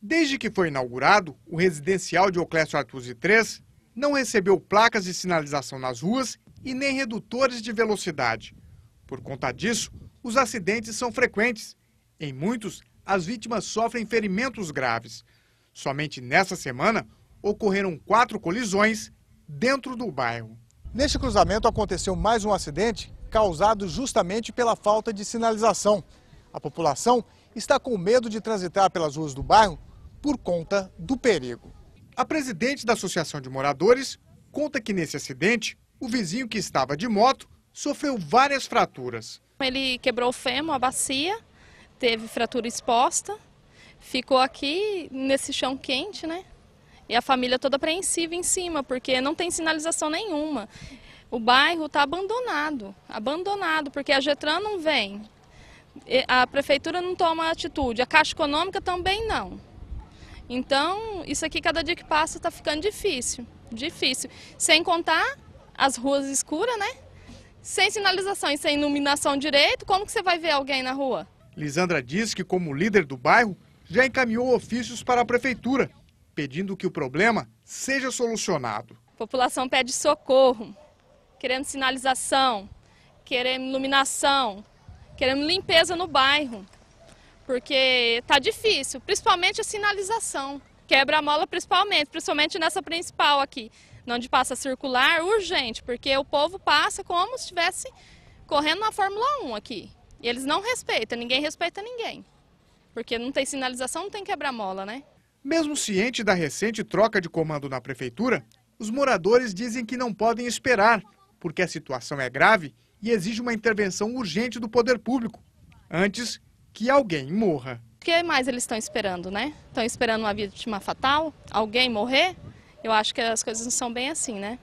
Desde que foi inaugurado, o residencial de Oclésio Artuzzi III não recebeu placas de sinalização nas ruas e nem redutores de velocidade. Por conta disso, os acidentes são frequentes. Em muitos, as vítimas sofrem ferimentos graves. Somente nesta semana, ocorreram quatro colisões dentro do bairro. Neste cruzamento aconteceu mais um acidente causado justamente pela falta de sinalização. A população está com medo de transitar pelas ruas do bairro por conta do perigo. A presidente da Associação de Moradores conta que nesse acidente, o vizinho que estava de moto sofreu várias fraturas. Ele quebrou o fêmur, a bacia, teve fratura exposta, ficou aqui nesse chão quente, né? E a família toda apreensiva em cima, porque não tem sinalização nenhuma. O bairro está abandonado, abandonado, porque a Getran não vem, a prefeitura não toma atitude, a Caixa Econômica também não. Então, isso aqui, cada dia que passa, está ficando difícil. Difícil. Sem contar as ruas escuras, né? Sem sinalização e sem iluminação direito, como que você vai ver alguém na rua? Lisandra diz que, como líder do bairro, já encaminhou ofícios para a prefeitura, pedindo que o problema seja solucionado. A população pede socorro, querendo sinalização, querendo iluminação, querendo limpeza no bairro porque tá difícil, principalmente a sinalização. Quebra-mola principalmente, principalmente nessa principal aqui, onde passa circular, urgente, porque o povo passa como se estivesse correndo na Fórmula 1 aqui. E eles não respeitam, ninguém respeita ninguém. Porque não tem sinalização, não tem quebra-mola, né? Mesmo ciente da recente troca de comando na prefeitura, os moradores dizem que não podem esperar, porque a situação é grave e exige uma intervenção urgente do poder público. Antes, que alguém morra. O que mais eles estão esperando, né? Estão esperando uma vítima fatal? Alguém morrer? Eu acho que as coisas não são bem assim, né?